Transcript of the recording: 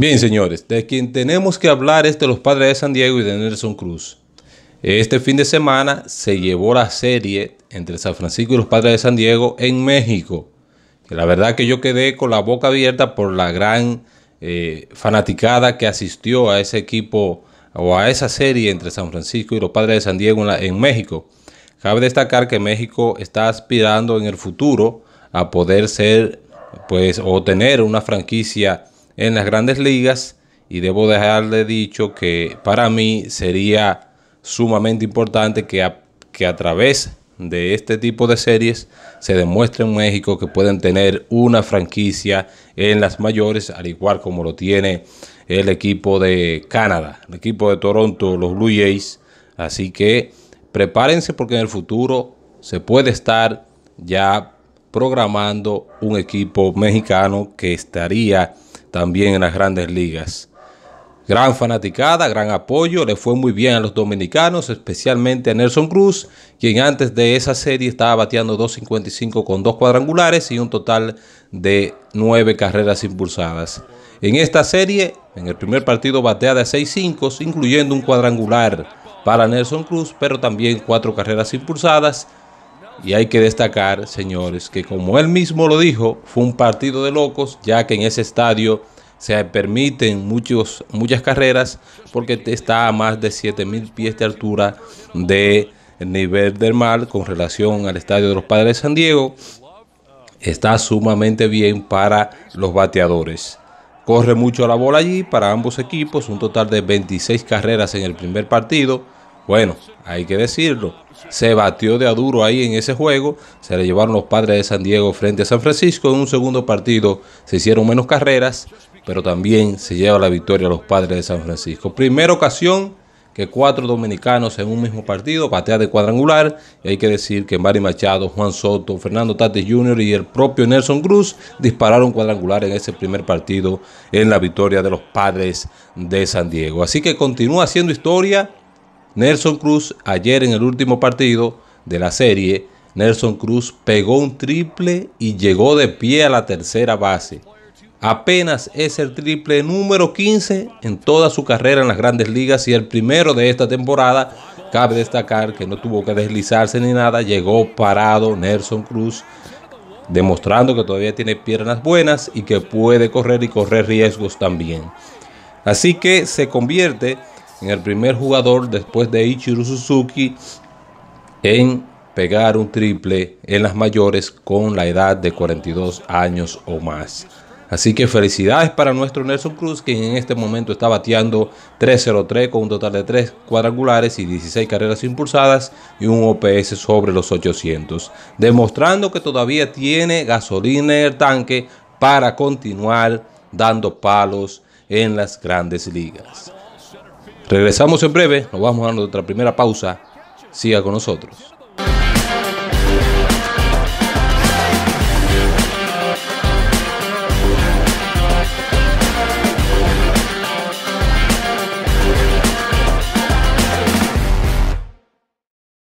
Bien, señores, de quien tenemos que hablar es de los padres de San Diego y de Nelson Cruz. Este fin de semana se llevó la serie entre San Francisco y los padres de San Diego en México. la verdad que yo quedé con la boca abierta por la gran eh, fanaticada que asistió a ese equipo o a esa serie entre San Francisco y los padres de San Diego en, en México. Cabe destacar que México está aspirando en el futuro a poder ser, pues, o tener una franquicia en las grandes ligas y debo dejarle dicho que para mí sería sumamente importante que a, que a través de este tipo de series se demuestre en México que pueden tener una franquicia en las mayores, al igual como lo tiene el equipo de Canadá, el equipo de Toronto, los Blue Jays. Así que prepárense porque en el futuro se puede estar ya programando un equipo mexicano que estaría también en las grandes ligas. Gran fanaticada, gran apoyo, le fue muy bien a los dominicanos, especialmente a Nelson Cruz, quien antes de esa serie estaba bateando 2.55 con dos cuadrangulares y un total de nueve carreras impulsadas. En esta serie, en el primer partido batea de 6-5, incluyendo un cuadrangular para Nelson Cruz, pero también cuatro carreras impulsadas y hay que destacar, señores, que como él mismo lo dijo, fue un partido de locos, ya que en ese estadio se permiten muchos, muchas carreras porque está a más de 7.000 pies de altura de nivel del mar con relación al estadio de los Padres de San Diego. Está sumamente bien para los bateadores. Corre mucho la bola allí para ambos equipos, un total de 26 carreras en el primer partido bueno, hay que decirlo. Se batió de aduro ahí en ese juego. Se le llevaron los padres de San Diego frente a San Francisco. En un segundo partido se hicieron menos carreras, pero también se lleva la victoria a los padres de San Francisco. Primera ocasión que cuatro dominicanos en un mismo partido, patea de cuadrangular, y hay que decir que Mari Machado, Juan Soto, Fernando Tatis Jr. y el propio Nelson Cruz dispararon cuadrangular en ese primer partido en la victoria de los padres de San Diego. Así que continúa haciendo historia Nelson Cruz ayer en el último partido de la serie, Nelson Cruz pegó un triple y llegó de pie a la tercera base. Apenas es el triple número 15 en toda su carrera en las grandes ligas y el primero de esta temporada. Cabe destacar que no tuvo que deslizarse ni nada, llegó parado Nelson Cruz, demostrando que todavía tiene piernas buenas y que puede correr y correr riesgos también. Así que se convierte en el primer jugador después de Ichiro Suzuki en pegar un triple en las mayores con la edad de 42 años o más. Así que felicidades para nuestro Nelson Cruz, quien en este momento está bateando 3-0-3 con un total de 3 cuadrangulares y 16 carreras impulsadas y un OPS sobre los 800, demostrando que todavía tiene gasolina en el tanque para continuar dando palos en las grandes ligas. Regresamos en breve, nos vamos a dar nuestra primera pausa. Siga con nosotros.